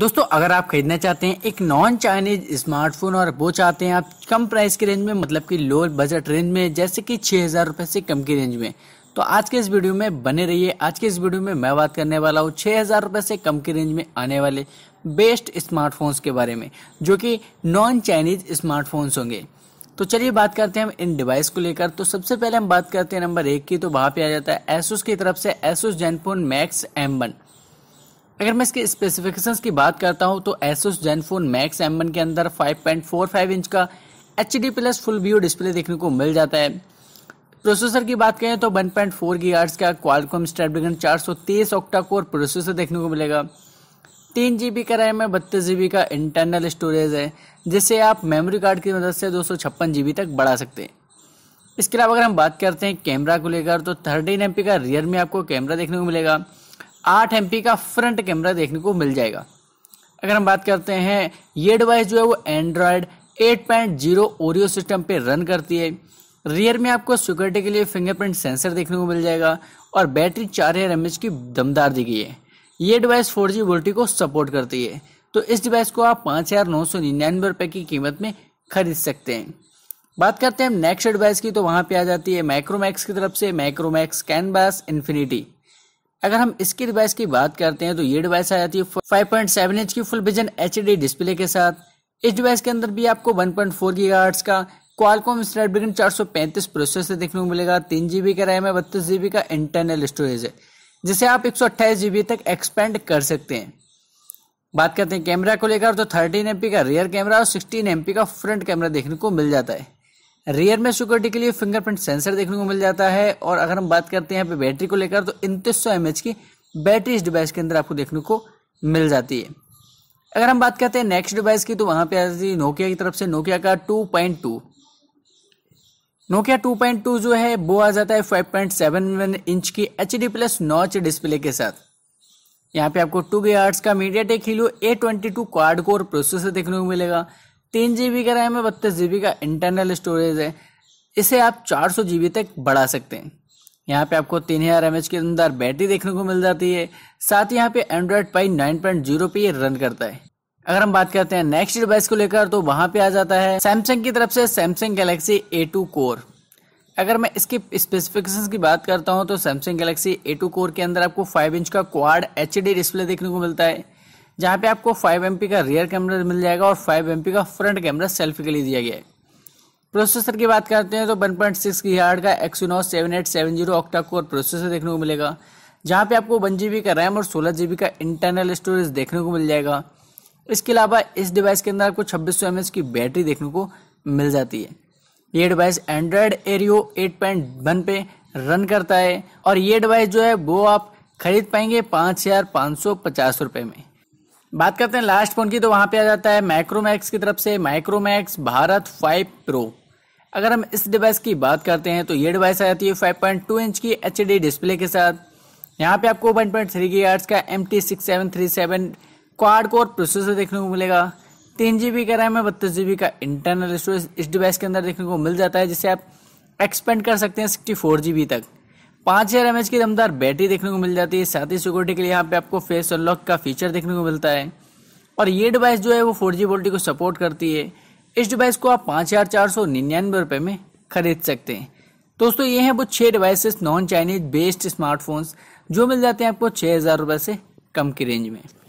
दोस्तों अगर आप खरीदना चाहते हैं एक नॉन चाइनीज स्मार्टफोन और वो चाहते हैं आप कम प्राइस के रेंज में मतलब कि लो बजट रेंज में जैसे कि छः हज़ार रुपये से कम की रेंज में तो आज के इस वीडियो में बने रहिए आज के इस वीडियो में मैं बात करने वाला हूँ छः हज़ार रुपये से कम की रेंज में आने वाले बेस्ट स्मार्टफोन्स के बारे में जो कि नॉन चाइनीज स्मार्टफोन्स होंगे तो चलिए बात करते हैं हम इन डिवाइस को लेकर तो सबसे पहले हम बात करते हैं नंबर एक की तो वहाँ पे आ जाता है एसोस की तरफ से Asus Zenfone Max M one अगर मैं इसके स्पेसिफिकेशंस की बात करता हूँ तो एसोस जेनफोन मैक्स एम के अंदर 5.45 इंच का H D plus full view display देखने को मिल जाता है प्रोसेसर की बात करें तो 1.4 पॉइंट फोर का क्वालकॉम सौ तेईस ऑक्टा कोर प्रोसेसर देखने को मिलेगा तीन जी बी का रैम है बत्तीस जी बी का इंटरनल स्टोरेज है जिससे आप मेमोरी कार्ड की मदद से दो सौ छप्पन जी बी तक बढ़ा सकते हैं इसके अलावा अगर हम बात करते हैं कैमरा को लेकर तो थर्टीन एम पी का रियर में आपको कैमरा देखने को मिलेगा आठ एम का फ्रंट कैमरा देखने को मिल जाएगा अगर हम बात करते हैं ये डिवाइस जो है वो Android eight point zero Oreo system पे रन करती है रियर में आपको सिक्योरिटी के लिए फिंगरप्रिंट सेंसर देखने को मिल जाएगा और बैटरी चार हजार एम की दमदार दी गई है ये डिवाइस फोर जी वोल्टी को सपोर्ट करती है तो इस डिवाइस को आप पाँच हज़ार नौ सौ निन्यानवे रुपये की कीमत में खरीद सकते हैं बात करते हैं नेक्स्ट डिवाइस की तो वहाँ पे आ जाती है माइक्रोमैक्स की तरफ से माइक्रोमैक्स कैनवास इन्फिनिटी अगर हम इसकी डिवाइस की बात करते हैं तो ये डिवाइस आ जाती है 5.7 इंच की फुल विजन एच डिस्प्ले के साथ इस डिवाइस के अंदर भी आपको 1.4 पॉइंट का क्वालकॉम स्नैपड्रैगन 435 प्रोसेसर देखने को मिलेगा तीन जीबी का रैम है बत्तीस जीबी का इंटरनल स्टोरेज है जिसे आप एक सौ तक एक्सपेंड कर सकते हैं बात करते हैं कैमरा को लेकर तो थर्टीन एम का रियर कैमरा और सिक्सटीन एम का फ्रंट कैमरा देखने को मिल जाता है रियर में सिक्योरिटी के लिए फिंगरप्रिंट सेंसर देखने को मिल जाता है और अगर हम बात करते हैं यहाँ पे बैटरी को लेकर तो उनतीस सौ की बैटरी इस डिवाइस के अंदर आपको देखने को मिल जाती है अगर हम बात करते हैं नेक्स्ट डिवाइस की तो वहां पे आती है नोकिया की तरफ से नोकिया का 2.2 नोकिया 2.2 जो है वो आ जाता है 5.71 इंच की H D plus notch display के साथ यहाँ पे आपको टू गे का MediaTek Helio A twenty two quad core processor देखने को मिलेगा तीन जी का रैम है बत्तीस जी का इंटरनल स्टोरेज है इसे आप चार सौ जी तक बढ़ा सकते हैं यहाँ पे आपको तीन हज़ार एम के अंदर बैटरी देखने को मिल जाती है साथ ही यहाँ पे Android Pie nine point zero पे रन करता है अगर हम बात करते हैं नेक्स्ट डिवाइस को लेकर तो वहाँ पे आ जाता है सैमसंग की तरफ से Samsung Galaxy A two core अगर मैं इसके स्पेसिफिकेशंस की बात करता हूँ तो Samsung Galaxy A two core के अंदर आपको फाइव इंच का क्वाड एच डिस्प्ले देखने को मिलता है जहाँ पे आपको 5 एम का रियर कैमरा मिल जाएगा और 5 एम का फ्रंट कैमरा सेल्फी के लिए दिया गया है प्रोसेसर की बात करते हैं तो 1.6 पॉइंट सिक्स की का Exynos seven eight seven zero octa core processor देखने को मिलेगा जहाँ पे आपको वन जी का रैम और सोलह जी का इंटरनल स्टोरेज देखने को मिल जाएगा इसके अलावा इस डिवाइस के अंदर आपको छब्बीस सौ की बैटरी देखने को मिल जाती है ये डिवाइस एंड्रॉयड एरियो वन पे रन करता है और ये डिवाइस जो है वो आप खरीद पाएंगे पाँच हज़ार पाँच सौ पचास रुपये में बात करते हैं लास्ट फोन की तो वहाँ पे आ जाता है माइक्रोमैक्स की तरफ से माइक्रोमैक्स भारत 5 प्रो अगर हम इस डिवाइस की बात करते हैं तो ये डिवाइस आ जाती है 5.2 इंच की एच डिस्प्ले के साथ यहाँ पे आपको 1.3 पॉइंट थ्री का M T six seven three seven quad core processor देखने को मिलेगा तीन जी बी का रैम है बत्तीस जी का इंटरनल स्टोरेज इस डिवाइस के अंदर देखने को मिल जाता है जिसे आप एक्सपेंड कर सकते हैं सिक्सटी फोर जी बी तक पांच हजार एमएच की दमदार बैटरी देखने को मिल जाती है साथ ही सिक्योरिटी के लिए यहाँ पे आपको फेस अनलॉक का फीचर देखने को मिलता है और ये डिवाइस जो है वो फोर जी वोल्टी को सपोर्ट करती है इस डिवाइस को आप पाँच हजार चार सौ निन्यानवे रुपए में खरीद सकते हैं दोस्तों ये हैं वो छह devices non Chinese based smartphones जो मिल जाते हैं आपको छह हज़ार रुपए से कम की रेंज में